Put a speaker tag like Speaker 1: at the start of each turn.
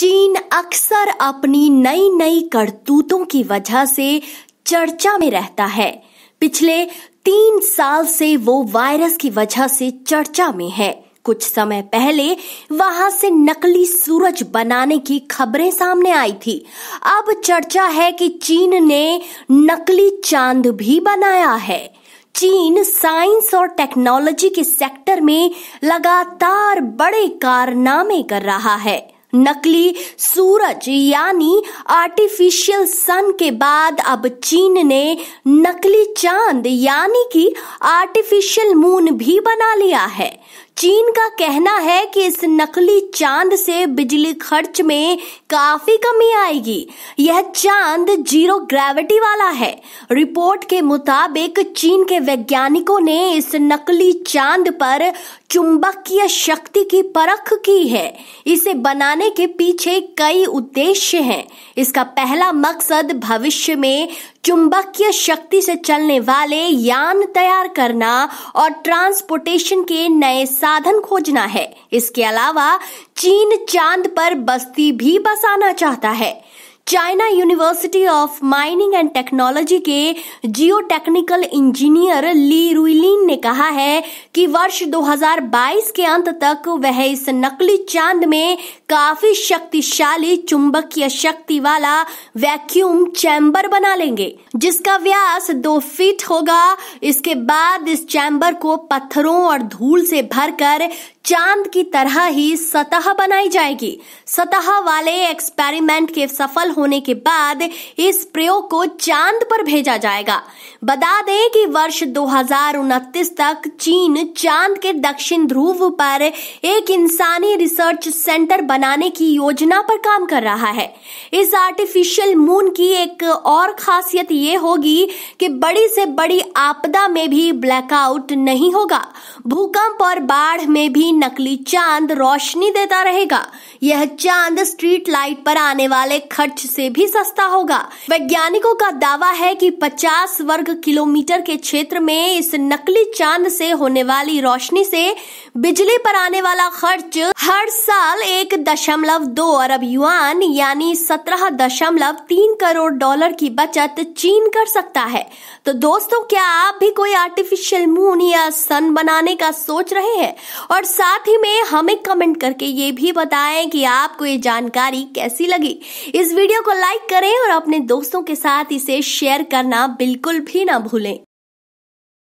Speaker 1: चीन अक्सर अपनी नई नई करतूतों की वजह से चर्चा में रहता है पिछले तीन साल से वो वायरस की वजह से चर्चा में है कुछ समय पहले वहां से नकली सूरज बनाने की खबरें सामने आई थी अब चर्चा है कि चीन ने नकली चांद भी बनाया है चीन साइंस और टेक्नोलॉजी के सेक्टर में लगातार बड़े कारनामे कर रहा है नकली सूरज यानी आर्टिफिशियल सन के बाद अब चीन ने नकली चांद यानी कि आर्टिफिशियल मून भी बना लिया है चीन का कहना है कि इस नकली चांद से बिजली खर्च में काफी कमी आएगी यह चांद जीरो ग्रेविटी वाला है रिपोर्ट के मुताबिक चीन के वैज्ञानिकों ने इस नकली चांद पर चुंबकीय शक्ति की परख की है इसे बनाने के पीछे कई उद्देश्य हैं। इसका पहला मकसद भविष्य में चुंबकीय शक्ति से चलने वाले यान तैयार करना और ट्रांसपोर्टेशन के नए साधन खोजना है इसके अलावा चीन चांद पर बस्ती भी बसाना चाहता है China University of Mining and Technology के जियो टेक्निकल इंजीनियर ली रुइलिन ने कहा है कि वर्ष 2022 के अंत तक वह इस नकली चांद में काफी शक्तिशाली चुंबकीय शक्ति वाला वैक्यूम चैम्बर बना लेंगे जिसका व्यास दो फीट होगा इसके बाद इस चैम्बर को पत्थरों और धूल से भरकर चांद की तरह ही सतह बनाई जाएगी सतह वाले एक्सपेरिमेंट के सफल होने के बाद इस प्रयोग को चांद पर भेजा जाएगा बता दें कि वर्ष दो तक चीन चांद के दक्षिण ध्रुव पर एक इंसानी रिसर्च सेंटर बनाने की योजना पर काम कर रहा है इस आर्टिफिशियल मून की एक और खासियत ये होगी कि बड़ी से बड़ी आपदा में भी ब्लैकआउट नहीं होगा भूकंप और बाढ़ में भी ही नकली चांद रोशनी देता रहेगा यह चांद स्ट्रीट लाइट पर आने वाले खर्च से भी सस्ता होगा वैज्ञानिकों का दावा है कि 50 वर्ग किलोमीटर के क्षेत्र में इस नकली चांद से होने वाली रोशनी से बिजली पर आने वाला खर्च हर साल एक दशमलव दो अरब युआन यानी सत्रह दशमलव तीन करोड़ डॉलर की बचत चीन कर सकता है तो दोस्तों क्या आप भी कोई आर्टिफिशियल मून या सन बनाने का सोच रहे हैं और साथ ही में हमें कमेंट करके ये भी बताएं कि आपको ये जानकारी कैसी लगी इस वीडियो को लाइक करें और अपने दोस्तों के साथ इसे शेयर करना बिल्कुल भी ना भूलें